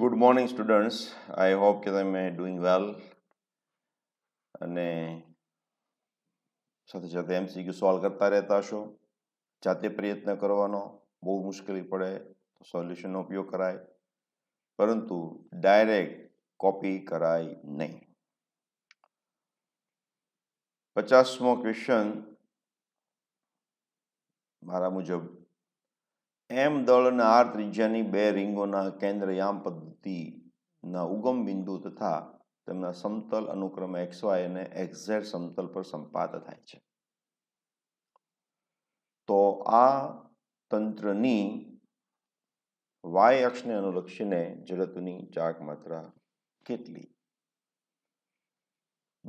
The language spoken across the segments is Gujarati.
Good morning students I hope કે તમે ડુઈંગ વેલ અને સાથે સાથે એમસીક્યુ સોલ્વ કરતા રહેતા હશો જાતે પ્રયત્ન કરવાનો બહુ મુશ્કેલી પડે તો સોલ્યુશનનો ઉપયોગ કરાય પરંતુ ડાયરેક્ટ કોપી કરાય નહીં પચાસમો ક્વેશ્ચન મારા મુજબ એમ દળ અને આર ત્રિજ્યાની બે રિંગોના કેન્દ્ર યામ પદ્ધતિના ઉગમ બિંદુ તથા તેમના સમતલ અનુક્રમે એક્સ વાય અને એક્ઝેટ સમતલ પર સંપાત થાય છે તો આ તંત્રની વાય અક્ષને અનુલક્ષીને જડત્વની ચાક માત્રા કેટલી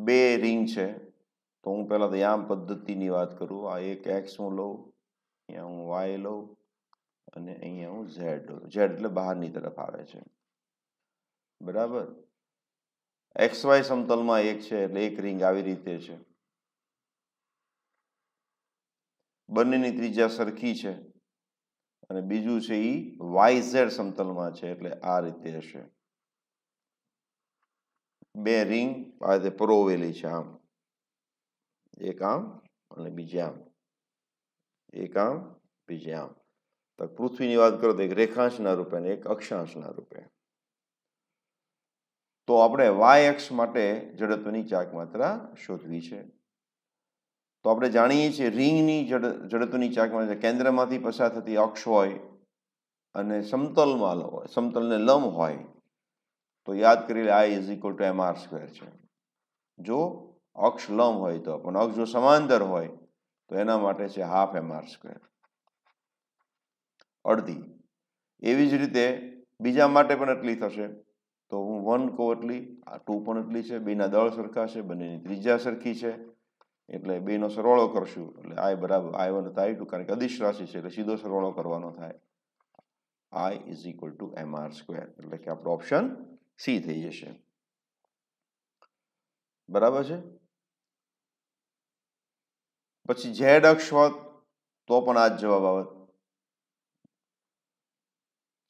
બે રિંગ છે તો હું પહેલાં તો યામ પદ્ધતિની વાત કરું આ એક એક્સ હું લઉં અહીંયા હું વાય લઉં અને અહીંયા હું ઝેડ ઝેડ એટલે બહારની તરફ આવે છે બરાબર એક્સ વાય સમતલમાં એક છે એટલે એક રિંગ આવી રીતે છે બંનેની ત્રિજ્યા સરખી છે અને બીજું છે એ વાય ઝેડ સમતલમાં છે એટલે આ રીતે હશે બે રિંગ આ રીતે પરોવેલી છે આમ એક આમ અને બીજી આમ એક આમ બીજે આમ તો પૃથ્વીની વાત કરો તો એક રેખાંશના રૂપે અને એક અક્ષાંશના રૂપે તો આપણે વાય એક્સ માટે જડત્વની ચાક માત્રા શોધવી છે તો આપણે જાણીએ છીએ રિંગની જડત્વની ચાક માત્રા કેન્દ્રમાંથી પસાર થતી અક્ષ હોય અને સમતલમાં હોય સમતલને લમ હોય તો યાદ કરી લે I is equal to M R square છે જો અક્ષ લમ હોય તો પણ અક્ષ જો સમાંતર હોય તો એના માટે છે હાફ એમ આર સ્ક્વેર અડધી એવી જ રીતે બીજા માટે પણ એટલી થશે તો હું વન કહું એટલી આ ટુ પણ એટલી છે બેના દળ સરખા છે બંનેની ત્રીજા સરખી છે એટલે બેનો સરવાળો કરશું એટલે આય બરાબર આય વન આઈ ટુ કારણ કે અદિશ રાશિ છે એટલે સીધો સરવાળો કરવાનો થાય I is equal to M R square એટલે કે આપણો ઓપ્શન સી થઈ જશે બરાબર છે પછી ઝેડ અક્ષ હોત તો પણ આ જ જવાબ આવત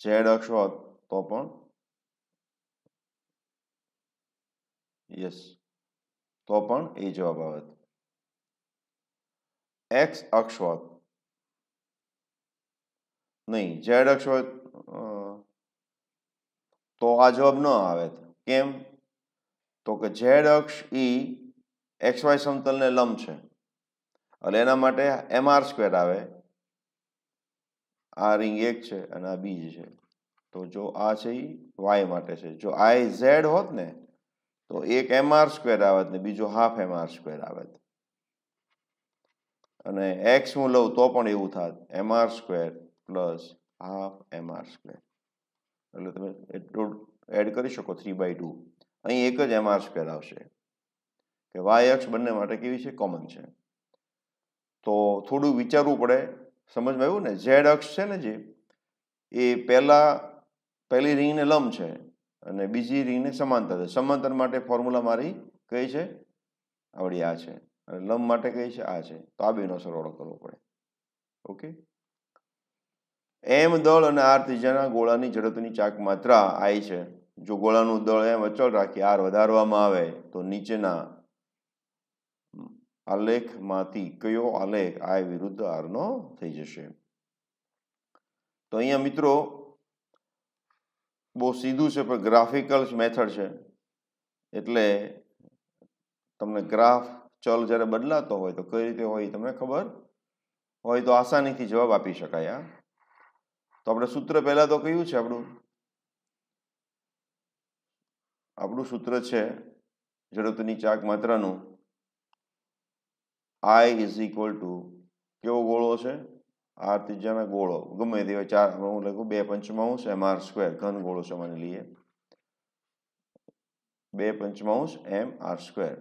ઝેડ અક્ષ હોત તો પણ યસ તો પણ એ જવાબ આવે એક્સ અક્ષ હોત નહીં ઝેડ અક્ષ હોત તો આ જવાબ ન આવે કેમ તો કે ઝેડ અક્ષ ઈ એક્સ વાય સમતલને લંબ છે એટલે એના માટે એમ આર સ્ક્વેર આવે આ રિંગ એક છે અને આ બીજ છે તો જો આ છે એ વાય માટે છે જો આઈ ઝેડ હોત ને તો એક એમ આર સ્ક્વેર આવત ને બીજો હાફ એમ આર સ્ક્વેર આવત અને એક્સ હું લઉં તો પણ એવું થાત M R square plus half M R square એટલે તમે એટલું એડ કરી શકો થ્રી બાય ટુ અહીં એક જ એમ આર સ્ક્વેર આવશે કે વાય અક્ષ બંને માટે કેવી છે કોમન છે તો થોડું વિચારવું પડે સમજમાં આવ્યું ને ઝેડ અક્ષ છે ને જે એ પહેલાં પહેલી રિંગને લંબ છે અને બીજી રિંગને સમાંતર છે સમાંતર માટે ફોર્મ્યુલા મારી કઈ છે આવડી આ છે અને લંબ માટે કઈ છે આ છે તો આ બેનો સરવાળો કરવો પડે ઓકે એમ દળ અને આર ત્રીજાના ગોળાની ઝડપની ચાક માત્રા આઈ છે જો ગોળાનું દળ એમ અચળ રાખી આર વધારવામાં આવે તો નીચેના આલેખમાંથી કયો આલેખ આ વિરુદ્ધ આરનો થઈ જશે તો અહીંયા મિત્રો બહુ સીધું છે પણ ગ્રાફિકલ મેથડ છે એટલે તમને ગ્રાફ ચલ જ્યારે બદલાતો હોય તો કઈ રીતે હોય તમને ખબર હોય તો આસાનીથી જવાબ આપી શકાય આ તો આપણે સૂત્ર પહેલાં તો કયું છે આપણું આપણું સૂત્ર છે જરૂરતની ચાક માત્રાનું આઈ ઇઝ ઇક્વલ ટુ કેવો ગોળો છે આર ત્રિજ્યાના ગોળો ગમે તે ચાર હું લખું બે પંચમાંશ એમ આર સ્ક્વેર ઘન ગોળો છે માની લઈએ બે પંચમાંશ એમ આર સ્ક્વેર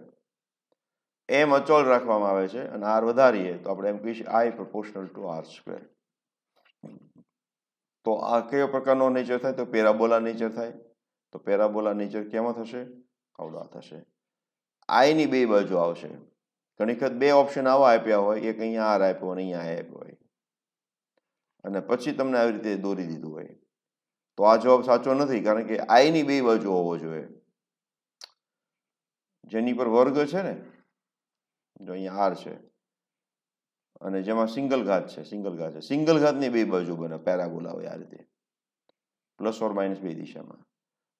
એમ અચોળ રાખવામાં આવે છે અને આર વધારીએ તો આપણે એમ કહીશું I proportional to R square તો આ કયો પ્રકારનો નેચર થાય તો પેરાબોલા નેચર થાય તો પેરાબોલા નેચર કેમાં થશે કવડા થશે આઈની બે બાજુ આવશે ઘણી વખત બે ઓપ્શન આવા આપ્યા હોય એક અહીંયા આર આપ્યો અને અહીંયા આઈ આપ્યો હોય અને પછી તમને આવી રીતે દોરી દીધું હોય તો આ જવાબ સાચો નથી કારણ કે આઈની બે બાજુ હોવો જોઈએ જેની પર વર્ગ છે ને જો અહીંયા આર છે અને જેમાં સિંગલ ઘાત છે સિંગલ ઘાત છે સિંગલ ઘાતની બે બાજુ બને પેરાબોલા હોય આ રીતે પ્લસ ઓર માઇનસ બે દિશામાં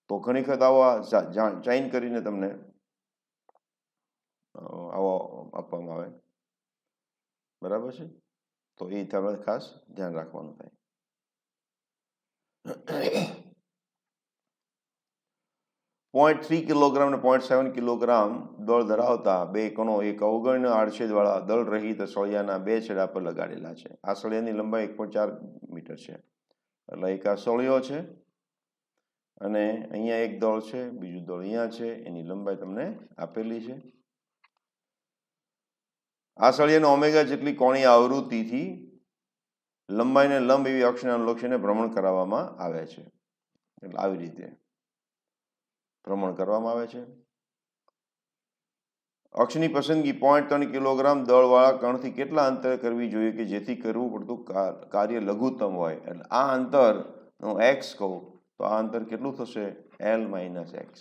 તો ઘણી વખત આવા ચાઇન કરીને તમને આવો આપવામાં આવે બરાબર છે તો એ તમારે ખાસ ધ્યાન રાખવાનું થાય પોઈન્ટ થ્રી કિલોગ્રામ અને પોઈન્ટ સેવન કિલોગ્રામ દળ ધરાવતા બે કણો એક અવગણ આડછેદવાળા દળ રહિત સળિયાના બે છેડા પર લગાડેલા છે આ સળિયાની લંબાઈ એક પોઈન્ટ ચાર મીટર છે એટલે એક આ સળિયો છે અને અહીંયા એક દળ છે બીજું દળ અહીંયા છે એની લંબાઈ તમને આપેલી છે આસળિયાની ઓમેગા જેટલી કોણી આવૃત્તિથી લંબાઈને લંબ એવી અક્ષને અનુલક્ષીને ભ્રમણ કરાવવામાં આવે છે એટલે આવી રીતે ભ્રમણ કરવામાં આવે છે અક્ષની પસંદગી પોઈન્ટ ત્રણ કિલોગ્રામ દળવાળા કણથી કેટલા અંતરે કરવી જોઈએ કે જેથી કરવું પડતું કાર્ય લઘુત્તમ હોય એટલે આ અંતર હું એક્સ કહું તો આ અંતર કેટલું થશે એલ માઇનસ એક્સ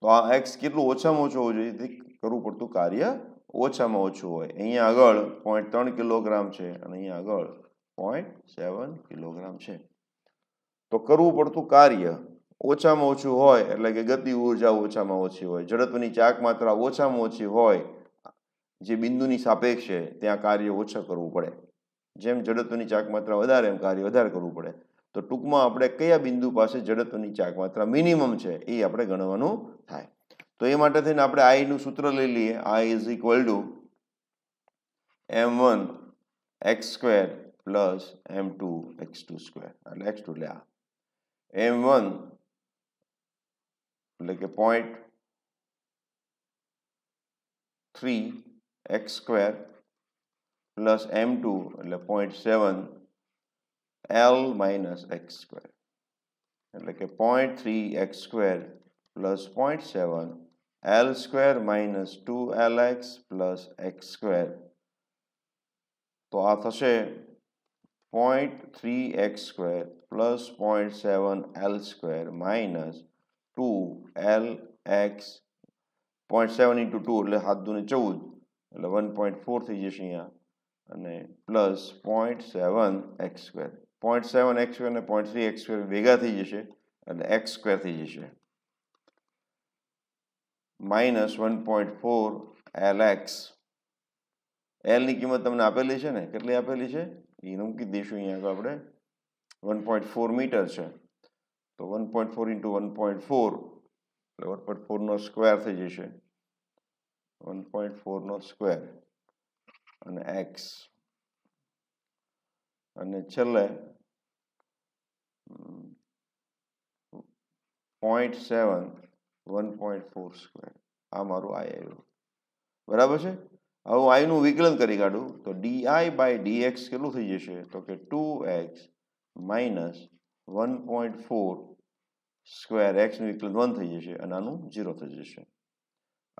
તો આ એક્સ કેટલું ઓછામાં ઓછું હોવું જોઈએ જેથી કરવું પડતું કાર્ય ઓછામાં ઓછું હોય અહીંયા આગળ પોઈન્ટ ત્રણ કિલોગ્રામ છે અને અહીંયા આગળ પોઈન્ટ સેવન કિલોગ્રામ છે તો કરવું પડતું કાર્ય ઓછામાં ઓછું હોય એટલે કે ગતિ ઉર્જા ઓછામાં ઓછી હોય જડત્વની ચાક માત્રા ઓછામાં ઓછી હોય જે બિંદુની સાપેક્ષ છે ત્યાં કાર્ય ઓછા કરવું પડે જેમ જડત્વની ચાક માત્રા વધારે એમ કાર્ય વધારે કરવું પડે તો ટૂંકમાં આપણે કયા બિંદુ પાસે જડત્વની ચાક માત્રા મિનિમમ છે એ આપણે ગણવાનું થાય તો એ માટે થઈને આપણે આઈનું સૂત્ર લઈ લઈએ I is equal to M one X square plus M two X two square એટલે એક્સ ટુ એટલે આ એમ વન એટલે કે point three X square plus M two એટલે point seven L minus X square એટલે કે point three X square plus point seven L square minus two L X plus X square તો આ થશે point three X square plus point seven L square minus two L X point seven into two એટલે હાથ દુને ચૌદ એટલે વન પોઈન્ટ ફોર થઈ જશે અહીંયા અને plus point seven X square point seven X square અને પોઈન્ટ થ્રી એક્સ સ્ક્વેર ભેગા થઈ જશે અને એક્સ સ્ક્વેર થઈ જશે minus one point four L X એલની કિંમત તમને આપેલી છે ને કેટલી આપેલી છે એનું મૂકી દઈશું અહીંયા આગળ આપણે વન પોઈન્ટ ફોર મીટર છે તો one point four into one point four એટલે વન પોઈન્ટ ફોરનો સ્ક્વેર થઈ જશે વન પોઈન્ટ ફોરનો સ્ક્વેર અને એક્સ અને છેલ્લે point seven one point four square આ મારું આઈ આવ્યું બરાબર છે હવે હું આઈનું વિકલન કરી કાઢું તો ડીઆઈ બાય ડી એક્સ કેટલું થઈ જશે તો કે two X minus one point four square એક્સનું વિકલન વન થઈ જશે અને આનું ઝીરો થઈ જશે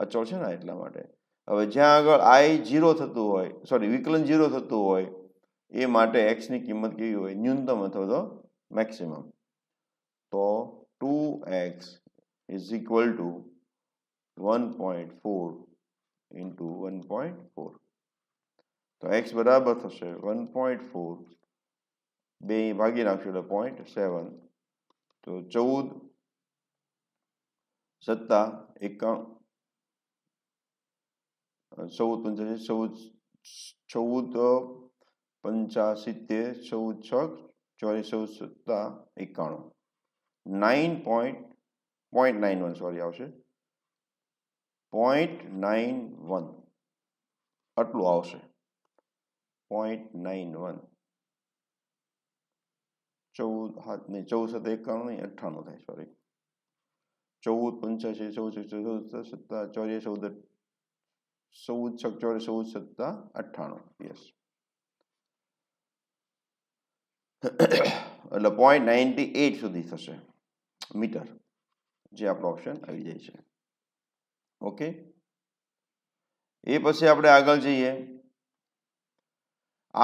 અચળ છે ને એટલા માટે હવે જ્યાં આગળ આઈ ઝીરો થતું હોય સોરી વિકલન ઝીરો થતું હોય એ માટે એક્સની કિંમત કેવી હોય ન્યૂનતમ અથવા તો મેક્સિમમ તો two X is equal to 1.4 into 1.4 તો એક્સ બરાબર થશે વન પોઈન્ટ ફોર બે ભાગી નાખશું એટલે પોઈન્ટ સેવન તો ચૌદ સત્તા એકાણું ચૌદ પંચ્યાસી ચૌદ ચૌદ પંચાસિત્તેર ચૌદ છ ચોવીસ ચૌદ સત્તા એકાણું nine point point nine one sorry આવશે પોઈન્ટ નાઇન વન આટલું આવશે પોઈન્ટ નાઇન વન ચૌદ હાથ નહીં ચૌદ સત્તા એકાણું નહીં અઠ્ઠાણું થાય સોરી ચૌદ પંચ્યાસી ચૌદ ચૌદ સત્તા ચોરી ચૌદ ચૌદ છક ચોરી ચૌદ સત્તા અઠ્ઠાણું યસ એટલે પોઈન્ટ નાઇન્ટી એટ સુધી થશે મીટર જે આપણો ઓપ્શન આવી જાય છે ઓકે એ પછી આપણે આગળ જઈએ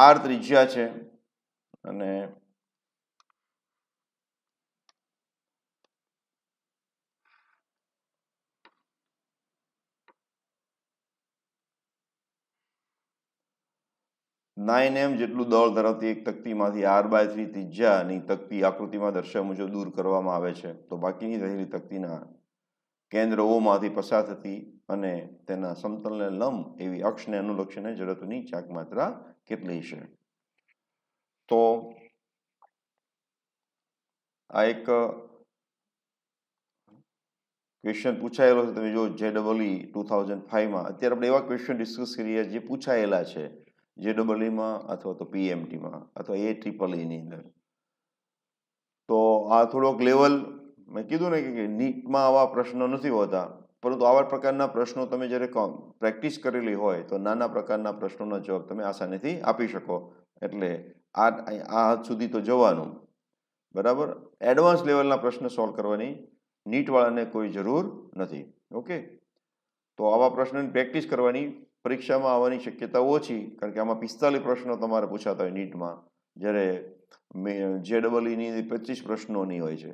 આર ત્રિજ્યા છે અને નાઇન એમ જેટલું દળ ધરાવતી એક તકતીમાંથી આર બાય થ્રી ત્રિજ્યાની તકતી આકૃતિમાં દર્શાવ્યા મુજબ દૂર કરવામાં આવે છે તો બાકીની રહેલી તકતીના કેન્દ્ર ઓમાંથી પસાર થતી અને તેના સમતલને લંબ એવી અક્ષને અનુલક્ષીને ઝડપની ચાક માત્રા કેટલી છે તો આ એક ક્વેશ્ચન પૂછાયેલો છે તમે જો જે ડબલ ઈ ટુ થાઉઝન્ડ ફાઈવમાં અત્યારે આપણે એવા ક્વેશ્ચન ડિસ્કસ કરીએ જે પૂછાયેલા છે જે ડબલ ઈમાં e અથવા તો પીએમટીમાં અથવા એ ટ્રિપલ ઈની અંદર તો આ થોડોક લેવલ મેં કીધું ને કે નીટમાં આવા પ્રશ્નો નથી હોતા પરંતુ આવા પ્રકારના પ્રશ્નો તમે જ્યારે પ્રેક્ટિસ કરેલી હોય તો નાના પ્રકારના પ્રશ્નોનો જવાબ તમે આસાનીથી આપી શકો એટલે આ આ હદ સુધી તો જવાનું બરાબર એડવાન્સ લેવલના પ્રશ્ન સોલ્વ કરવાની નીટવાળાને કોઈ જરૂર નથી ઓકે તો આવા પ્રશ્નોની પ્રેક્ટિસ કરવાની પરીક્ષામાં આવવાની શક્યતા ઓછી કારણ કે આમાં પિસ્તાલીસ પ્રશ્નો તમારે પૂછાતા હોય નીટમાં જ્યારે જે ડબલઈની પચીસ પ્રશ્નોની હોય છે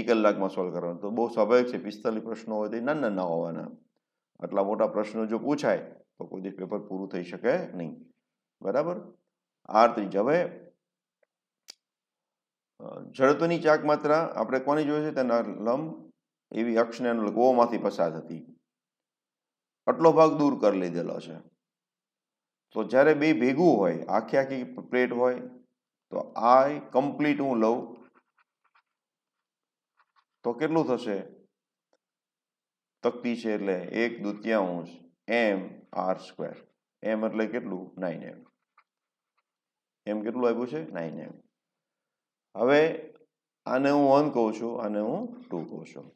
એક કલાકમાં સોલ્વ કરવાનું તો બહુ સ્વાભાવિક છે પિસ્તાલીસ પ્રશ્નો હોય તો નાના ના હોવાના આટલા મોટા પ્રશ્નો જો પૂછાય તો કોઈ દિવસ પેપર પૂરું થઈ શકે નહીં બરાબર આરત્રીજ હવે જડત્વની ચાક માત્રા આપણે કોની જોઈએ છે તેના લંબ એવી અક્ષને અનુલક ઓમાંથી પસાર થતી આટલો ભાગ દૂર કરી લીધેલો છે તો જ્યારે બે ભેગું હોય આખી આખી પ્લેટ હોય તો આઈ કમ્પ્લીટ હું લઉં તો કેટલું થશે તકતી છે એટલે એક દુત્યાંશ એમ આર સ્ક્વેર એમ એટલે કેટલું નાઇન એમ એમ કેટલું આપ્યું છે નાઇન એમ હવે આને હું વન કહું છું આને હું ટુ કહું છું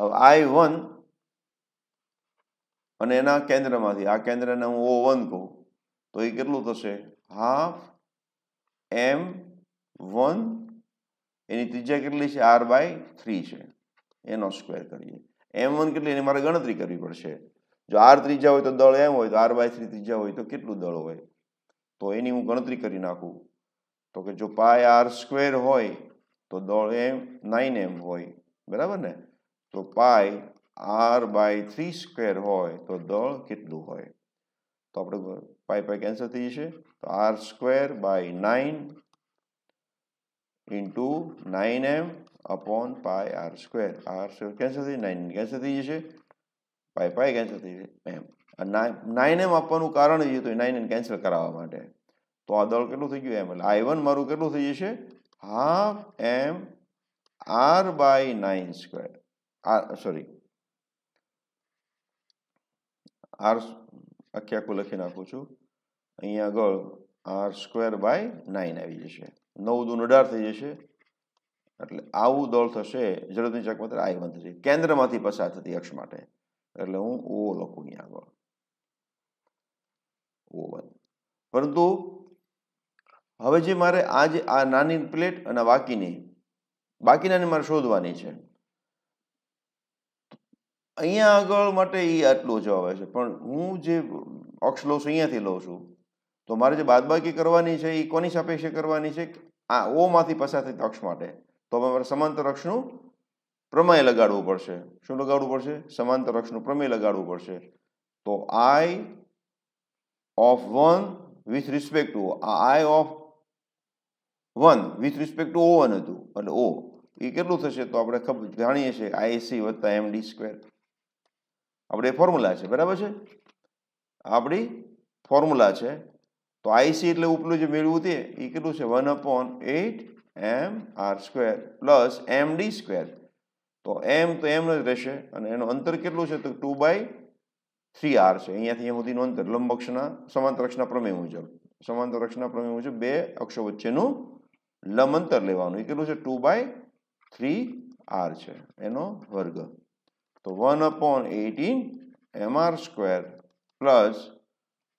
હવે આઈ વન અને એના કેન્દ્રમાંથી આ કેન્દ્રને હું ઓ વન કહું તો એ કેટલું થશે હાફ એમ વન એની ત્રિજ્યા કેટલી છે આર બાય થ્રી છે એનો સ્ક્વેર કરીએ એમ વન કેટલી એની મારે ગણતરી કરવી પડશે જો આર ત્રીજા હોય તો દળ એમ હોય તો આર બાય થ્રી ત્રીજા હોય તો કેટલું દળ હોય તો એની હું ગણતરી કરી નાખું તો કે જો પાય આર સ્ક્વેર હોય તો દળ એમ નાઇન એમ હોય બરાબર ને તો pi R by three square હોય તો દળ કેટલું હોય તો આપણે પાઈ પાઈ કેન્સલ થઈ જશે તો R square by nine into nine M upon pi R square R square cancel થઈ નાઇન કેન્સલ થઈ જશે પાઈ પાય કેન્સલ થઈ જશે એમ નાઇન એમ આપવાનું કારણ જોઈએ તો નાઇન એમ કેન્સલ કરાવવા માટે તો આ દળ કેટલું થઈ ગયું એમ એટલે આઈ વન મારું કેટલું થઈ જશે half M R by nine square R sorry R આખે આખું લખી નાખું છું અહીંયા આગળ આર સ્ક્વેર બાય નાઇન આવી જશે નવ દૂન અઢાર થઈ જશે એટલે આવું દળ થશે ઝડપની ચકમાત્ર માત્ર આઈ વન થશે કેન્દ્રમાંથી પસાર થતી અક્ષ માટે એટલે હું ઓ લખું અહીંયા આગળ ઓ વન પરંતુ હવે જે મારે આ જે આ નાની પ્લેટ અને બાકીની બાકીનાની મારે શોધવાની છે અહીંયા આગળ માટે એ આટલો જવાબ આવે છે પણ હું જે ઓક્સલોસ અહીંયાથી લઉં છું તો મારે જે બાદબાકી કરવાની છે એ કોની સાપેક્ષે કરવાની છે આ ઓમાંથી પસાર થતી અક્ષ માટે તો મારે સમાંતર અક્ષનું પ્રમેય લગાડવું પડશે શું લગાડવું પડશે સમાંતર અક્ષનું પ્રમેય લગાડવું પડશે તો I of one with respect to આ I of one with respect to O one હતું એટલે ઓ એ કેટલું થશે તો આપણે ખબર જાણીએ છીએ આઈસી વત્તા ડી સ્ક્વેર આપણે એ ફોર્મ્યુલા છે બરાબર છે આપણી ફોર્મ્યુલા છે તો આઈસી એટલે ઉપલું જે મેળવું તે એ કેટલું છે one upon eight M R square plus M D square તો એમ તો એમ જ રહેશે અને એનું અંતર કેટલું છે તો ટુ બાય થ્રી આર છે અહીંયાથી અહીંયા સુધીનું અંતર લંબક્ષના સમાંતરક્ષના પ્રમેય મુજબ સમાંતરક્ષના પ્રમેય મુજબ બે અક્ષો વચ્ચેનું લંબ અંતર લેવાનું એ કેટલું છે ટુ બાય થ્રી આર છે એનો વર્ગ તો one upon eighteen M R square plus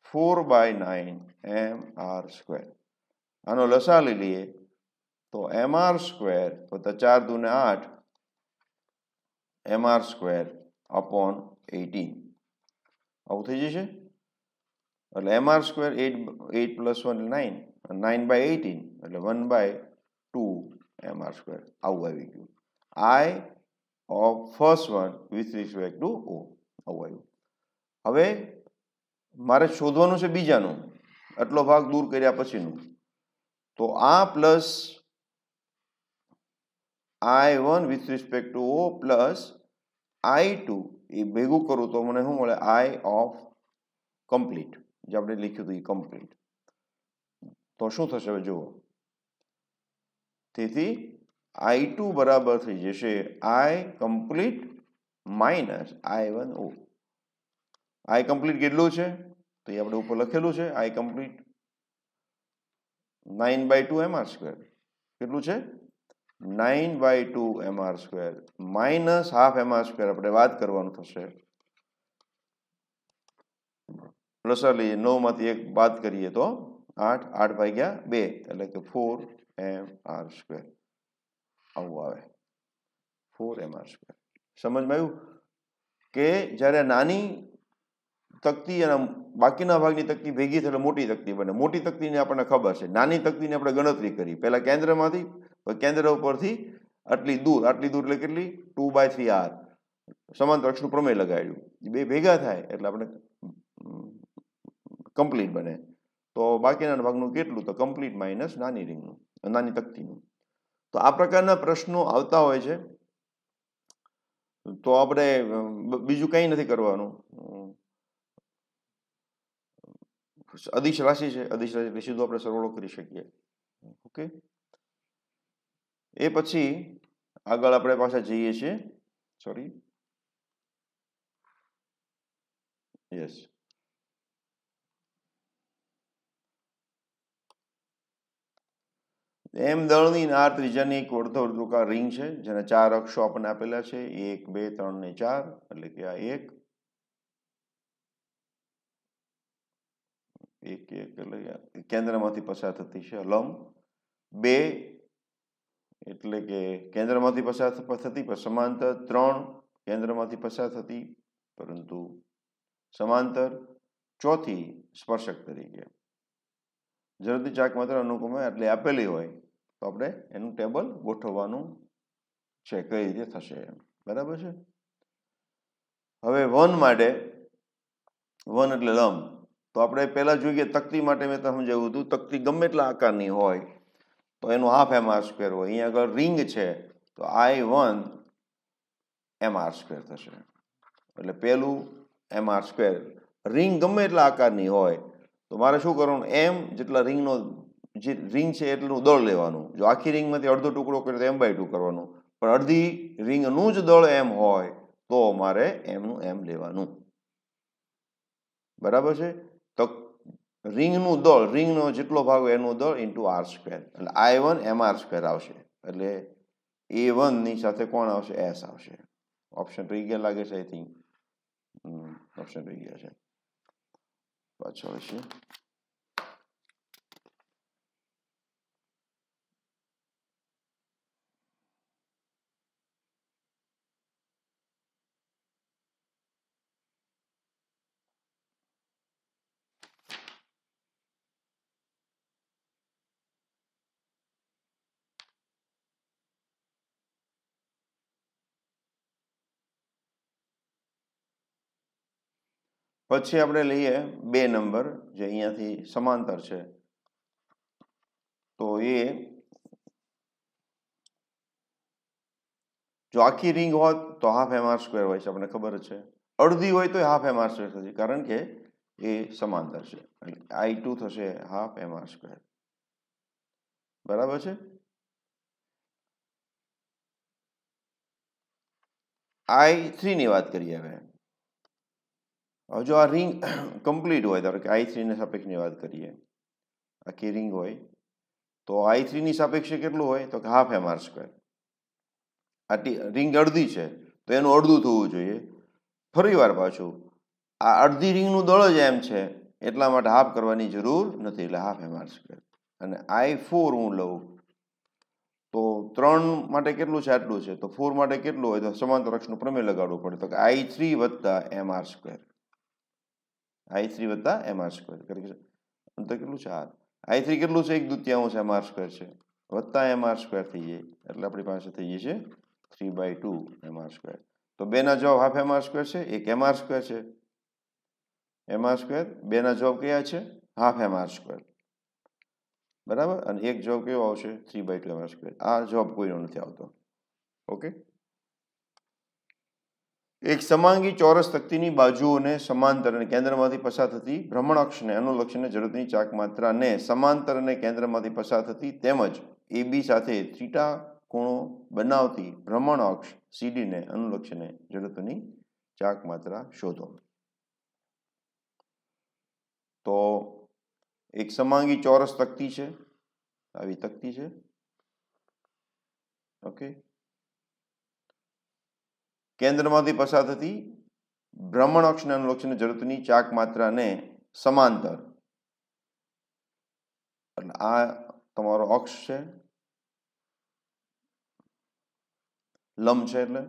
four by nine M R square આનો લસા લઈ લઈએ તો એમ આર સ્ક્વેર તો ચાર દુને આઠ M R square upon eighteen આવું થઈ જશે એટલે M R square eight eight plus one nine nine by eighteen એટલે one by two M R square આવું આવી ગયું આઈ of first one with respect to O અવયવ હવે મારે શોધવાનું છે બીજાનું આટલો ભાગ દૂર કર્યા પછીનું તો આ plus I one with respect to O plus I two એ ભેગું કરું તો મને શું મળે આઈ ઓફ કમ્પ્લીટ જે આપણે લખ્યું હતું એ કમ્પ્લીટ તો શું થશે હવે જુઓ તેથી આઈ ટુ બરાબર થઈ જશે I complete minus I one O I complete કેટલું છે તો એ આપણે ઉપર લખેલું છે I complete nine by two M R square કેટલું છે nine by two M R square minus half M R square આપણે વાત કરવાનું થશે પ્લસ લઈએ નવમાંથી એક વાત કરીએ તો આઠ આઠ ભાગ્યા બે એટલે કે ફોર એમ આર સ્ક્વેર આવું આવે ફોર એમ આર સ્ક્વેર સમજમાં આવ્યું કે જ્યારે નાની તકતી અને બાકીના ભાગની તકતી ભેગી થાય મોટી તકતી બને મોટી તકતીની આપણને ખબર છે નાની તકતીની આપણે ગણતરી કરી પહેલાં કેન્દ્રમાંથી કેન્દ્ર ઉપરથી આટલી દૂર આટલી દૂર એટલે કેટલી ટુ બાય થ્રી આર સમાંતર અક્ષનું પ્રમેય લગાડ્યું બે ભેગા થાય એટલે આપણે કમ્પ્લીટ બને તો બાકીના ભાગનું કેટલું તો કમ્પ્લીટ માઇનસ નાની રિંગનું નાની તકતીનું તો આ પ્રકારના પ્રશ્નો આવતા હોય છે તો આપણે બીજું કંઈ નથી કરવાનું અધિશ રાશિ છે અધિશ રાશિ એટલે આપણે સરવાળો કરી શકીએ ઓકે એ પછી આગળ આપણે પાછા જઈએ છીએ સોરી યસ એમ દળની આ ત્રીજાની એક અડધો અડધુકા રિંગ છે જેના ચાર અક્ષો આપણને આપેલા છે એક બે ત્રણ ને ચાર એટલે કે આ એક એક એક એટલે કેન્દ્રમાંથી પસાર થતી છે લંબ બે એટલે કે કેન્દ્રમાંથી પસાર થતી પણ સમાંતર ત્રણ કેન્દ્રમાંથી પસાર થતી પરંતુ સમાંતર ચોથી સ્પર્શક તરીકે જરૂરી ચાક માત્ર અનુકમે એટલે આપેલી હોય તો આપણે એનું ટેબલ ગોઠવવાનું છે કઈ રીતે થશે એમ બરાબર છે હવે વન માટે વન એટલે લંબ તો આપણે પહેલાં જોઈએ તકતી માટે મેં તમને સમજાવ્યું હતું તકતી ગમે એટલા આકારની હોય તો એનું હાફ એમ આર સ્ક્વેર હોય અહીંયા આગળ રિંગ છે તો I one M R square થશે એટલે પહેલું એમ આર સ્ક્વેર રિંગ ગમે એટલા આકારની હોય તો મારે શું કરવાનું એમ જેટલા રિંગનો જે રિંગ છે એટલું દળ લેવાનું જો આખી રિંગમાંથી અડધો ટુકડો કર્યો તો એમ બાય ટુ કરવાનું પણ અડધી રિંગનું જ દળ એમ હોય તો અમારે એમનું એમ લેવાનું બરાબર છે તો રિંગનું દળ રિંગનો જેટલો ભાગ એનું દળ ઇન્ટુ આર સ્ક્વેર એટલે I one M R square આવશે એટલે એ વનની સાથે કોણ આવશે એસ આવશે ઓપ્શન રહી ગયા લાગે છે આઈ થિંક ઓપ્શન રહી ગયા છે પાછળ છે અચ્છા આપણે લઈએ બે નંબર જે અહીંયાથી સમાંતર છે તો એ જો આખી રીંગ હો તો હાફ એ માર્સ્ક્વેર હોય છે આપણે ખબર છે અડધી હોય તો હેફ એ માર્સ્ક્વેર હોજી કારણ કે એ સમાંતર છે એટલે i2 થશે હાફ એ માર્સ્ક્વેર બરાબર છે i3 ની વાત કરી જ હવે જો આ રિંગ કમ્પ્લીટ હોય ધારો કે આઈ થ્રીના સાપેક્ષની વાત કરીએ આખી રિંગ હોય તો આઈ થ્રીની સાપેક્ષે કેટલું હોય તો કે હાફ એમ આર સ્ક્વેર આ રિંગ અડધી છે તો એનું અડધું થવું જોઈએ ફરીવાર પાછું આ અડધી રિંગનું દળ જ એમ છે એટલા માટે હાફ કરવાની જરૂર નથી એટલે હાફ એમ આર સ્ક્વેર અને આઈ ફોર હું લઉં તો ત્રણ માટે કેટલું છે આટલું છે તો ફોર માટે કેટલું હોય તો સમાંતર અક્ષનું પ્રમેય લગાડવું પડે તો કે આઈ થ્રી વત્તા M R square I three વત્તા એમ આર સ્ક્વેર કારણ કે અંતર કેટલું છે આર આઈ થ્રી કેટલું છે એક દુત્યાંશ એમ આર સ્ક્વેર છે વત્તા એમ આર સ્ક્વેર થઈ જાય એટલે આપણી પાસે થઈ જશે three by two M R square તો બેના જવાબ હાફ એમ આર સ્ક્વેર છે એક એમ આર સ્ક્વેર છે એમ આર સ્ક્વેર બેના જવાબ કયા છે હાફ એમ આર સ્ક્વેર બરાબર અને એક જવાબ કેવો આવશે three by two M R square આ જવાબ કોઈનો નથી આવતો ઓકે એક સમાંગી ચોરસ તકતીની બાજુઓને સમાંતર અને કેન્દ્રમાંથી પસાર થતી ભ્રમણ અક્ષને અનુલક્ષને જરૂરતની ચાક માત્રાને સમાંતર અને કેન્દ્રમાંથી પસાર થતી તેમજ એ બી સાથે ત્રીટા ખૂણો બનાવતી ભ્રમણ અક્ષ સીડીને અનુલક્ષને જડત્વની ચાક માત્રા શોધો તો એક સમાંગી ચોરસ તકતી છે આવી તકતી છે ઓકે કેન્દ્રમાંથી પસાર થતી ભ્રમણ અક્ષને અનુલક્ષીને જરૂરતની ચાક માત્રાને સમાંતર એટલે આ તમારો અક્ષ છે લંબ છે એટલે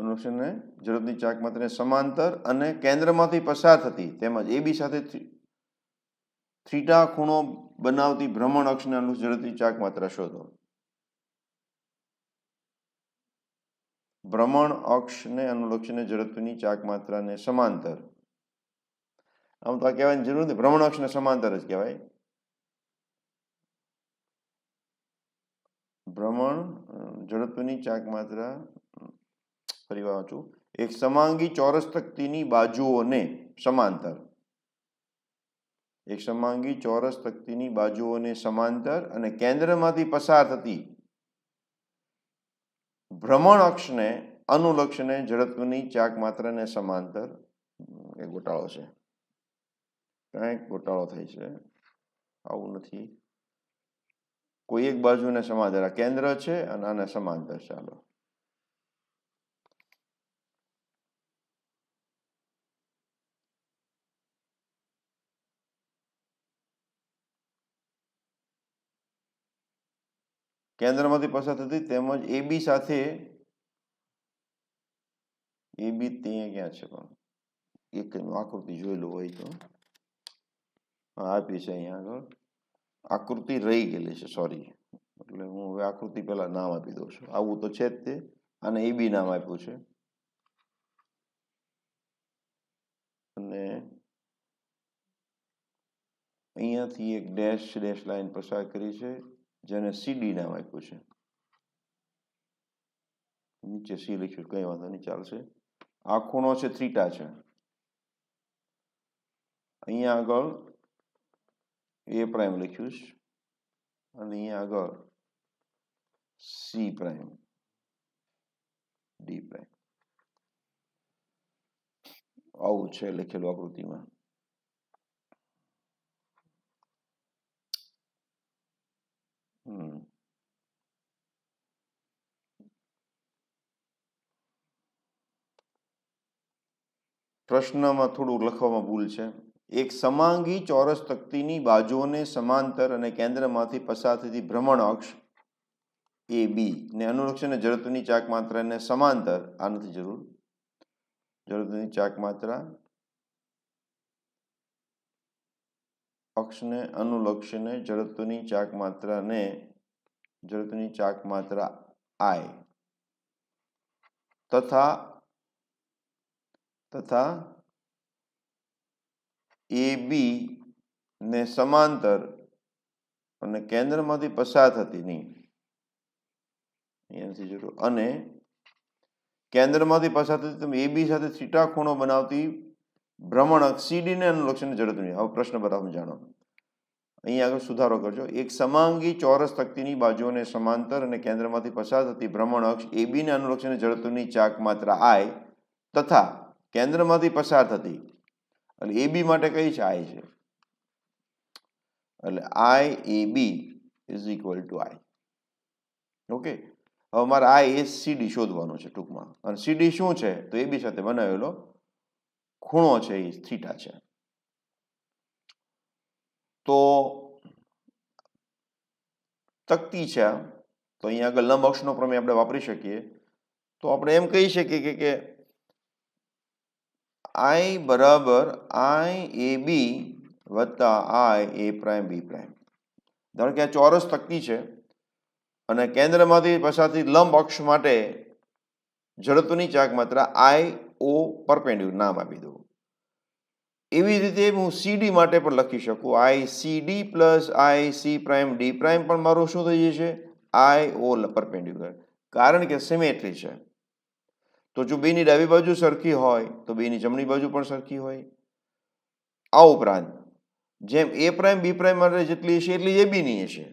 અનુલક્ષણને ઝડપની ચાક માત્રને સમાંતર અને કેન્દ્રમાંથી પસાર થતી તેમજ એ બી સાથે થ્રીટા ખૂણો બનાવતી ભ્રમણ અક્ષને અનુલક્ષ ઝડપની ચાક માત્રા શોધો ભ્રમણ અક્ષને અનુલક્ષીને ઝડપની ચાક માત્રાને સમાંતર આમ તો આ કહેવાની જરૂર નથી ભ્રમણ અક્ષને સમાંતર જ કહેવાય ભ્રમણ ઝડપની ચાક માત્રા ફરી વાંચું એક સમાંગી ચોરસ તકતીની બાજુઓને સમાંતર એક સમાંગી ચોરસ તકતીની બાજુઓને સમાંતર અને કેન્દ્રમાંથી પસાર થતી ભ્રમણ અક્ષને અનુલક્ષને જડત્વની ચાક માત્રાને સમાંતર એ ગોટાળો છે કંઈક ગોટાળો થઈ છે આવું નથી કોઈ એક બાજુને સમાંતર આ કેન્દ્ર છે અને આને સમાંતર ચાલો કેન્દ્રમાંથી પસાર થતી તેમજ એ બી સાથે એ બી ત્યાં ક્યાં છે પણ એક આકૃતિ જોયેલું હોય તો આપી છે અહીંયા આગળ આકૃતિ રહી ગયેલી છે સોરી એટલે હું હવે આકૃતિ પહેલાં નામ આપી દઉં છું આવું તો છે જ તે અને એ બી નામ આપ્યું છે અને અહીંયાથી એક ડેશ ડેશ લાઈન પસાર કરી છે જેને સીડી નામ આપ્યું છે નીચે સી લખ્યું કંઈ વાંધો નહીં ચાલશે આ ખૂણો છે થ્રીટા છે અહીંયા આગળ એ પ્રાઇમ લખ્યું છે અને અહીંયા આગળ સી પ્રાઇમ ડી પ્રાઇમ આવું છે લખેલું આકૃતિમાં Hmm. પ્રશ્નમાં થોડું લખવામાં ભૂલ છે એક સમાંગી ચોરસ તકતીની બાજુઓને સમાંતર અને કેન્દ્રમાંથી પસાર થતી ભ્રમણ અક્ષ એ બી ને અનુલક્ષ અને જડત્વની ચાક માત્રાને સમાંતર આ નથી જરૂર જડત્વની ચાક માત્રા અક્ષને અનુલક્ષીને જડત્વની ચાક માત્રાને જડત્વની ચાક માત્રા આય તથા તથા એ બી ને સમાંતર અને કેન્દ્રમાંથી પસાર થતી નહીં અહીંયાથી અને કેન્દ્રમાંથી પસાર થતી તમે એ બી સાથે સીટા ખૂણો બનાવતી ભ્રમણક સીડીને અનુલક્ષીને જડતું હવે પ્રશ્ન બરાબર જાણો અહીંયા આગળ સુધારો કરજો એક સમાંગી ચોરસ તકતીની બાજુઓને સમાંતર અને કેન્દ્રમાંથી પસાર થતી ભ્રમણ અક્ષ એબીને અનુલક્ષીને જડતુની ચાક માત્ર આય તથા કેન્દ્રમાંથી પસાર થતી એટલે એબી માટે કઈ છે આય છે એટલે I AB is equal to I okay હવે મારે આ એ સીડી શોધવાનું છે ટૂંકમાં અને સીડી શું છે તો એ બી સાથે બનાવેલો ખૂણો છે એ થીટા છે તો તકતી છે તો અહીંયા આગળ લંબ અક્ષનો પ્રમેય આપણે વાપરી શકીએ તો આપણે એમ કહી શકીએ કે આઈ બરાબર આઈ એ બી વત્તા આઈ એ પ્રાઇમ બી પ્રાઇમ ધારો કે આ ચોરસ તકતી છે અને કેન્દ્રમાંથી પછાતી લંબ અક્ષ માટે જડત્વની ચાક માત્રા આઈ ઓ પરપેન્ડ્યુલર નામ આપી દઉં એવી રીતે હું સીડી માટે પણ લખી શકું I C D plus I C prime D prime પણ મારું શું થઈ જશે આઈ ઓ પરપેન્ડ્યુલર કારણ કે સિમેટ્રી છે તો જો બેની ડાબી બાજુ સરખી હોય તો બેની જમણી બાજુ પણ સરખી હોય આ ઉપરાંત જેમ એ પ્રાઇમ બી પ્રાઇમ માટે જેટલી હશે એટલી એ બીની હશે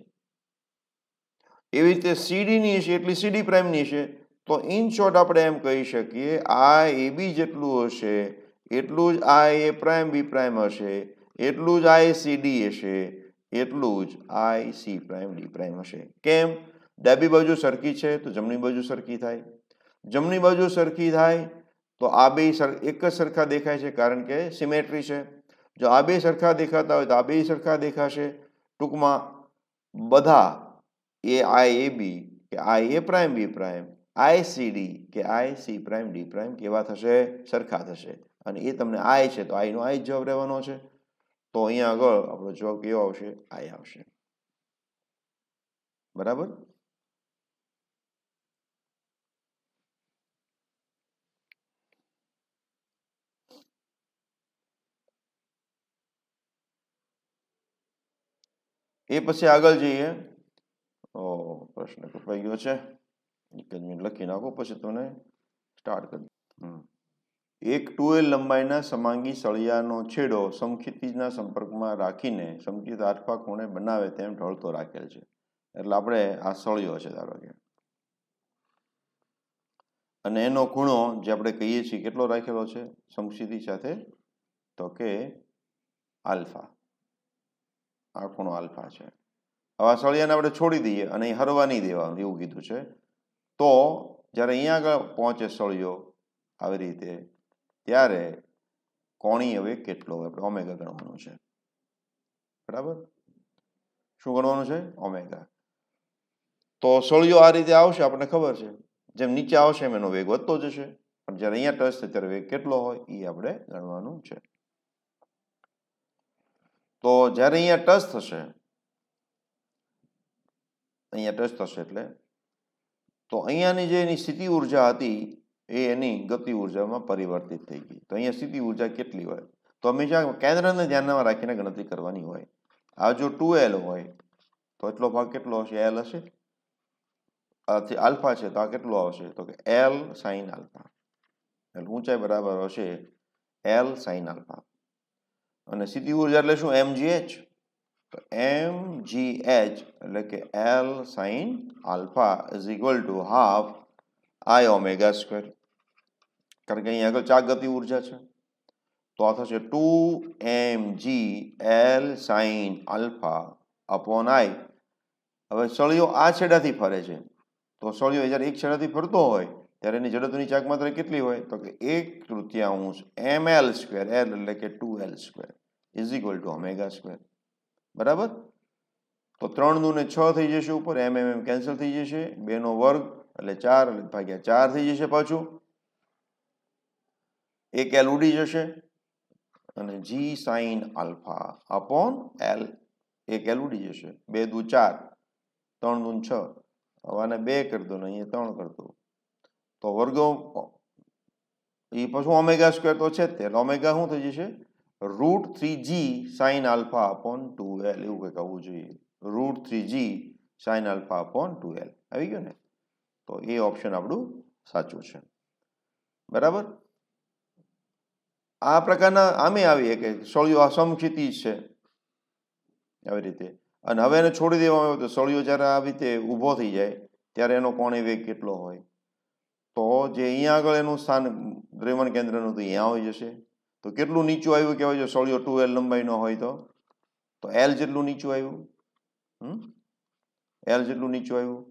એવી રીતે સીડીની હશે એટલી સીડી પ્રાઇમની હશે તો ઇન શોર્ટ આપણે એમ કહી શકીએ આ એ બી જેટલું હશે એટલું જ આ એ પ્રાઇમ બી પ્રાઇમ હશે એટલું જ આ એ સી ડી હશે એટલું જ આ સી પ્રાઇમ ડી પ્રાઇમ હશે કેમ ડાબી બાજુ સરખી છે તો જમણી બાજુ સરખી થાય જમણી બાજુ સરખી થાય તો આ બે એક જ સરખા દેખાય છે કારણ કે સિમેટ્રી છે જો આ બે સરખા દેખાતા હોય તો આ બે સરખા દેખાશે ટૂંકમાં બધા એ આ એ બી કે આ A prime B prime I C D કે I C prime D prime કેવા થશે સરખા થશે અને એ તમને આઈ છે તો આઈનો આઈ જવાબ રહેવાનો છે તો અહીંયા આગળ આપણો જવાબ કેવો આવશે આઈ આવશે બરાબર એ પછી આગળ જઈએ ઓ પ્રશ્ન કપાઈ ગયો છે એક જ મિનિટ લખી નાખો પછી તમને સ્ટાર્ટ કરી એક ટુએલ લંબાઈના સમાંગી સળિયાનો છેડો સમક્ષિતિજના સંપર્કમાં રાખીને સમક્ષિત આઠપા ખૂણે બનાવે તેમ ઢળતો રાખેલ છે એટલે આપણે આ સળિયો છે ધારો કે અને એનો ખૂણો જે આપણે કહીએ છીએ કેટલો રાખેલો છે સમક્ષિતિ સાથે તો કે આલ્ફા આ ખૂણો આલ્ફા છે હવે આ સળિયાને આપણે છોડી દઈએ અને એ હરવા નહીં દેવાનું એવું કીધું છે તો જ્યારે અહીંયા આગળ પહોંચે સળિયો આવી રીતે ત્યારે કોણી હવે કેટલો હોય આપણે ઓમેગા ગણવાનું છે બરાબર શું ગણવાનું છે ઓમેગા તો સળિયો આ રીતે આવશે આપણને ખબર છે જેમ નીચે આવશે એમ એનો વેગ વધતો જશે પણ જ્યારે અહીંયા ટચ થાય ત્યારે વેગ કેટલો હોય એ આપણે ગણવાનું છે તો જ્યારે અહીંયા ટચ થશે અહીંયા ટચ થશે એટલે તો અહીંયાની જે એની સ્થિતિ ઉર્જા હતી એ એની ગતિ ઉર્જામાં પરિવર્તિત થઈ ગઈ તો અહીંયા સ્થિતિ ઉર્જા કેટલી હોય તો હંમેશા કેન્દ્રને ધ્યાનમાં રાખીને ગણતરી કરવાની હોય આ જો ટુ એલ હોય તો એટલો ભાગ કેટલો હશે એલ હશે આથી આલ્ફા છે તો આ કેટલો આવશે તો કે એલ સાઇન આલ્ફા એટલે ઊંચાઈ બરાબર હશે એલ સાઇન આલ્ફા અને સીધી ઉર્જા એટલે શું એમજીએચ mg h એટલે કે l sin α = 1/2 i ω² કર ગયે અંગલ ચાક ગતિ ઊર્જા છે તો આ થશે 2 mg l sin α / i હવે સળ્યો આ છેડા થી ફરે છે તો સળ્યો જો એક છેડા થી ફરતો હોય ત્યારે એની જડત્વની ચાકમાત્રા કેટલી હોય તો કે 1/3 ml² l એટલે કે 2l² = ω² બરાબર તો ત્રણ ત્રણનું ને છ થઈ જશે ઉપર એમ એમ એમ કેન્સલ થઈ જશે બેનો વર્ગ એટલે ચાર ભાગ્યા ચાર થઈ જશે પાછું એક એલ ઉડી જશે અને G sine alpha upon L એક એલ ઉડી જશે બે દુ ચાર ત્રણ દુ છ હવે આને બે કરતો ને અહીંયા ત્રણ કરતો તો વર્ગો એ પાછું ઓમેગા સ્ક્વેર તો છે જ તે એટલે ઓમેગા શું થઈ જશે root three G sine alpha upon two L એવું કંઈ આવવું જોઈએ root three G sine alpha upon two L આવી ગયો ને તો એ ઓપ્શન આપણું સાચું છે બરાબર આ પ્રકારના આમે આવીએ કે સળિયો અસમક્ષિતિ છે આવી રીતે અને હવે એને છોડી દેવામાં આવ્યો તો સળિયો જ્યારે આવી રીતે ઊભો થઈ જાય ત્યારે એનો કોણે વેગ કેટલો હોય તો જે અહીંયા આગળ એનું સ્થાન દ્રવ્યમાન કેન્દ્રનું તો અહીંયા આવી જશે તો કેટલું નીચું આવ્યું કહેવાય જો સળિયો ટુ એલ લંબાઈનો હોય તો તો એલ જેટલું નીચું આવ્યું એલ જેટલું નીચું આવ્યું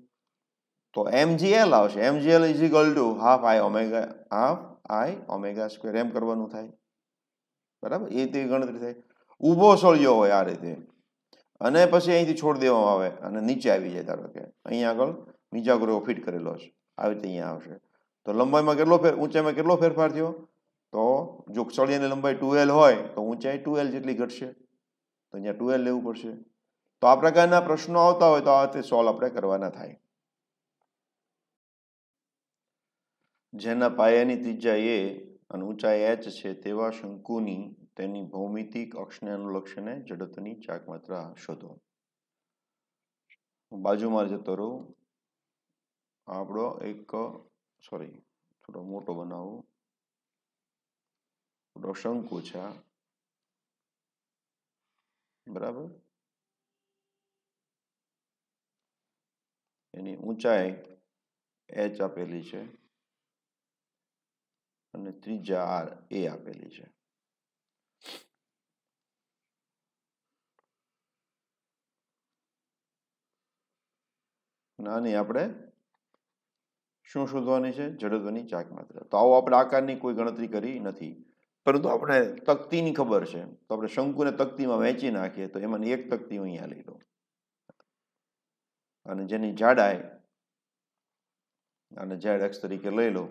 તો એમજીએલ આવશે MGL is equal to half I omega half I omega square એમ કરવાનું થાય બરાબર એ તે ગણતરી થાય ઊભો સળિયો હોય આ રીતે અને પછી અહીંથી છોડ દેવામાં આવે અને નીચે આવી જાય ધારો કે અહીંયા આગળ નીચા ગ્રોહ ફિટ કરેલો છે આવી રીતે અહીંયા આવશે તો લંબાઈમાં કેટલો ફેર ઊંચાઈમાં કેટલો ફેરફાર થયો તો જો સળિયાની લંબાઈ ટુ હોય તો ઊંચાઈ ટુ જેટલી ઘટશે તો અહીંયા ટુ લેવું પડશે તો આ પ્રકારના પ્રશ્નો આવતા હોય તો આ રીતે સોલ્વ આપણે કરવાના થાય જેના પાયાની ત્રિજ્યા એ અને ઊંચાઈ એચ છે તેવા શંકુની તેની ભૌમિતિક અક્ષને અનુલક્ષીને જડત્વની ચાક માત્રા શોધો હું બાજુમાં જતો રહું આપણો એક સોરી થોડો મોટો બનાવું નો શંકુ છે બરાબર એની ઊંચાઈ એચ આપેલી છે અને ત્રીજા આર એ આપેલી છે નાની આપણે શું શોધવાની છે જડત્વની ચાક માત્ર તો આવો આપણે આકારની કોઈ ગણતરી કરી નથી પરંતુ આપણે તકતીની ખબર છે તો આપણે શંકુને તકતીમાં વહેંચી નાખીએ તો એમાંની એક તકતી હું અહીંયા લઈ લો અને જેની જાડાઈ અને ઝેડ એક્સ તરીકે લઈ લો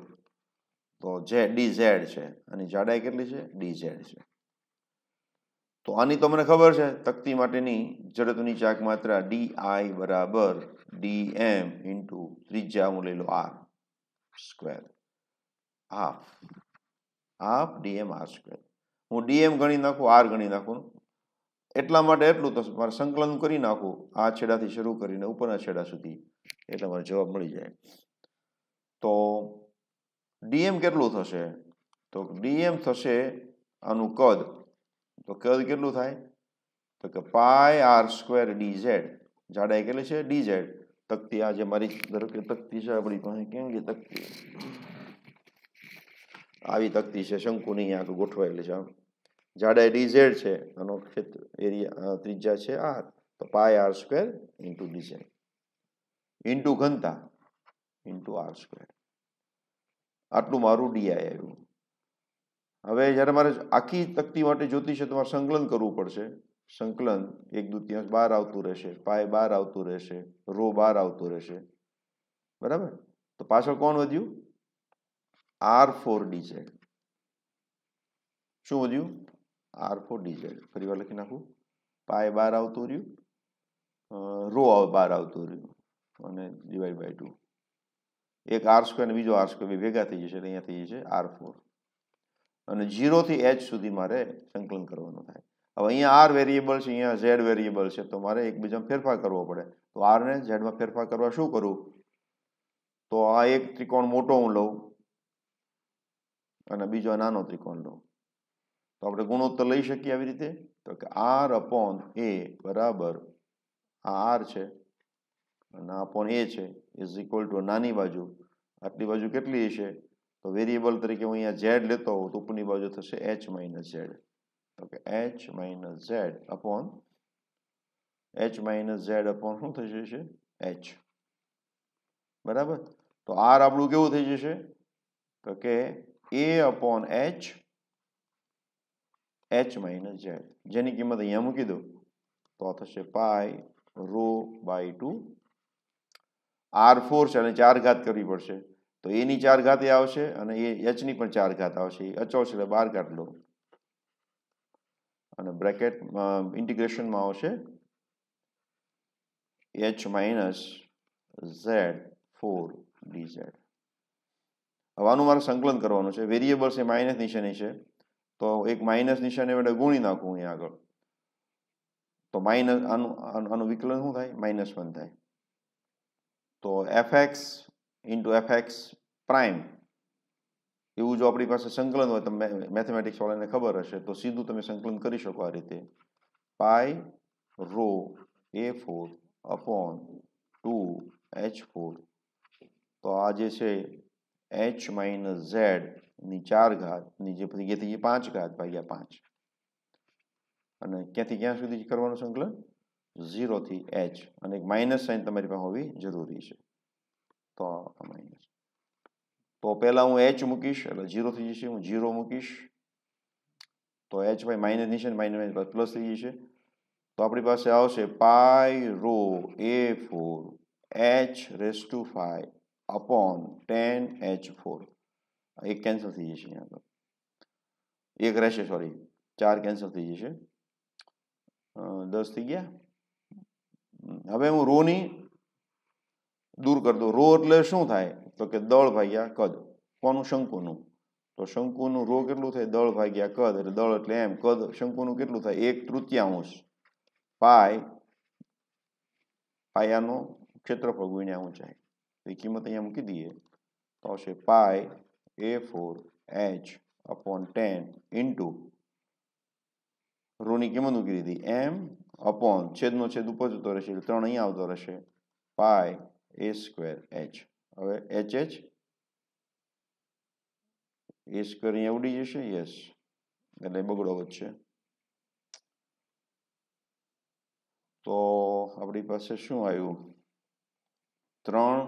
તો જે ડી ઝેડ છે આની જાડાઈ કેટલી છે ડી ઝેડ છે તો આની તો મને ખબર છે તકતી માટેની જડત્વની ચાક માત્રા ડી આઈ બરાબર ડી એમ ઇન્ટુ ત્રિજ્યા હું લઈ લો R square half half DM R square હું ડીએમ ગણી નાખું આર ગણી નાખું એટલા માટે એટલું તો મારે સંકલન કરી નાખું આ છેડાથી શરૂ કરીને ઉપરના છેડા સુધી એટલે મારે જવાબ મળી જાય તો ડીએમ કેટલું થશે તો ડીએમ થશે આનું કદ તો કદ કેટલું થાય તો કે pi R square D Z જાડાઈ કેટલી છે ડી ઝેડ તકતી આ જે મારી ધારો કે તકતી છે આપણી પાસે કેમ કે તકતી આવી તકતી છે શંકુની આંખ ગોઠવાયેલી છે જાડે ડીઝેડ છે આનો ક્ષેત્ર એરિયા ત્રિજ્યા છે આ તો pi R square into DZ into ઘનતા ઇન્ટુ આર સ્ક્વેર આટલું મારું ડીઆઈ આવ્યું હવે જ્યારે મારે આખી તકતી માટે જોતી છે તો મારે સંકલન કરવું પડશે સંકલન એક દુત્યાંશ બહાર આવતું રહેશે પાય બહાર આવતું રહેશે રો બહાર આવતું રહેશે બરાબર તો પાછળ કોણ વધ્યું આર ફોર ડીઝેડ શું વધ્યું આર ફોર ડીઝેડ ફરી વાર લખી નાખું પાય બાર આવતું રહ્યું રો બાર આવતું રહ્યું અને ડિવાઈડ બાય ટુ એક આર સ્ક્વેર અને બીજો આર સ્ક્વેર ભેગા થઈ જશે એટલે અહીંયા થઈ જશે આર ફોર અને જીરોથી એચ સુધી મારે સંકલન કરવાનું થાય હવે અહીંયા આર વેરિયેબલ છે અહીંયા ઝેડ વેરિયેબલ છે તો મારે એકબીજામાં ફેરફાર કરવો પડે તો આરને ઝેડમાં ફેરફાર કરવા શું કરું તો આ એક ત્રિકોણ મોટો હું લઉં અને બીજો નાનો ત્રિકોણ લો તો આપણે ગુણોત્તર લઈ શકીએ આવી રીતે તો કે આર અપોન એ બરાબર આર છે અને અપોન એ છે ઇઝ ઇક્વલ ટુ નાની બાજુ આટલી બાજુ કેટલી હશે તો વેરિયેબલ તરીકે હું અહીંયા ઝેડ લેતો હોઉં તો ઉપરની બાજુ થશે એચ માઇનસ ઝેડ તો કે H minus Z upon H minus Z upon શું થઈ જશે એચ બરાબર તો આર આપણું કેવું થઈ જશે તો કે A upon H H minus Z જેની કિંમત અહીંયા મૂકી દો તો આ થશે pi rho by two R four છે અને ચાર ઘાત કરવી પડશે તો એની ચાર ઘાત એ આવશે અને એ એચની પણ ચાર ઘાત આવશે એ અચો છે એટલે બાર કાઢ લો અને બ્રેકેટ ઇન્ટિગ્રેશનમાં આવશે H minus Z four D Z હવે આનું મારે સંકલન કરવાનું છે વેરિયેબલ્સ એ માઇનસ નિશાની છે તો એક માઇનસ નિશાની વડે ગુણી નાખું અહીંયા આગળ તો માઇનસ આનું આનું વિકલન શું થાય માઇનસ વન થાય તો FX X into F prime એવું જો આપણી પાસે સંકલન હોય તો મેથેમેટિક્સ વાળાને ખબર હશે તો સીધું તમે સંકલન કરી શકો આ રીતે pi rho A four upon two H four તો આ જે છે એચ માઇનસ ઝેડ ની ચાર ઘાત ની જે થઈ ગઈ પાંચ ઘાત ભાગ્યા પાંચ અને ક્યાંથી ક્યાં સુધી કરવાનું સંકલન ઝીરોથી એચ અને એક માઇનસ સાઇન તમારી પાસે હોવી જરૂરી છે તો માઇનસ તો પહેલાં હું એચ મૂકીશ એટલે ઝીરો થઈ જશે હું ઝીરો મૂકીશ તો એચ બાય માઇનસ નીચે માઇનસ પ્લસ પ્લસ થઈ જશે તો આપણી પાસે આવશે pi rho A four H raise to five upon ten H four એક કેન્સલ થઈ જશે અહીંયા આગળ એક રહેશે સોરી ચાર કેન્સલ થઈ જશે દસ થઈ ગયા હવે હું રોની દૂર કરતો રો એટલે શું થાય તો કે દળ ભાગ્યા કદ કોનું શંકુનું તો શંકુનું રો કેટલું થાય દળ ભાગ્યા કદ એટલે દળ એટલે એમ કદ શંકુનું કેટલું થાય એક તૃતીયાંશ પાય પાયાનો ક્ષેત્રફળ ગુણ્યા ઊંચાઈ એ કિંમત અહીંયા મૂકી દઈએ તો આવશે pi A four H upon ten into રોની કિંમત મૂકી દીધી એમ અપોન છેદનો છેદ ઉપર જતો રહેશે એટલે ત્રણ અહીંયા આવતો રહેશે પાય એ સ્ક્વેર એચ હવે એચ એચ એ સ્ક્વેર અહીંયા ઉડી જશે યસ એટલે બગડો વધશે તો આપણી પાસે શું આવ્યું ત્રણ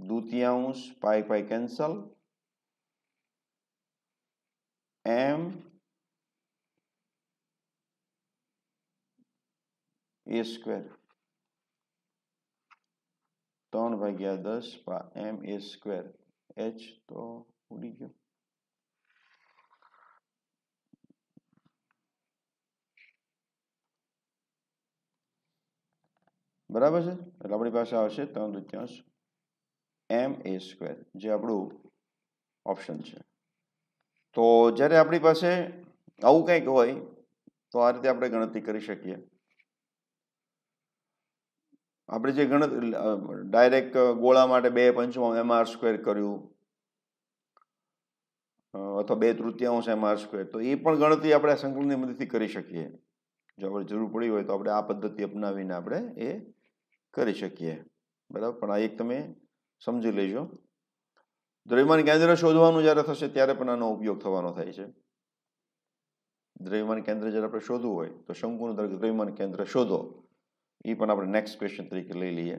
द्वितीयांश પાઈ પાઈ કેન્સલ એમ એ સ્ક્વેર ત્રણ ભાગ્યા દસ એમ એ સ્ક્વેર એચ તો ઉડી ગયો બરાબર છે એટલે આપણી પાસે આવશે ત્રણ દૃત્યાંશ એમ એ સ્ક્વેર જે આપણું ઓપ્શન છે તો જ્યારે આપણી પાસે આવું કંઈક હોય તો આ રીતે આપણે ગણતરી કરી શકીએ આપણે જે ગણતરી ડાયરેક્ટ ગોળા માટે બે પંચમાં એમ આર સ્ક્વેર કર્યું અથવા બે તૃતીયાંશ એમ આર સ્ક્વેર તો એ પણ ગણતરી આપણે આ સંકલનની મદદથી કરી શકીએ જો આપણે જરૂર પડી હોય તો આપણે આ પદ્ધતિ અપનાવીને આપણે એ કરી શકીએ બરાબર પણ આ એક તમે સમજી લેજો દ્રવ્યમાન કેન્દ્ર શોધવાનું જ્યારે થશે ત્યારે પણ આનો ઉપયોગ થવાનો થાય છે દ્રવ્યમાન કેન્દ્ર જ્યારે આપણે શોધવું હોય તો શંકુનું દ્રવ્યમાન કેન્દ્ર શોધો એ પણ આપણે નેક્સ્ટ ક્વેશ્ચન તરીકે લઈ લઈએ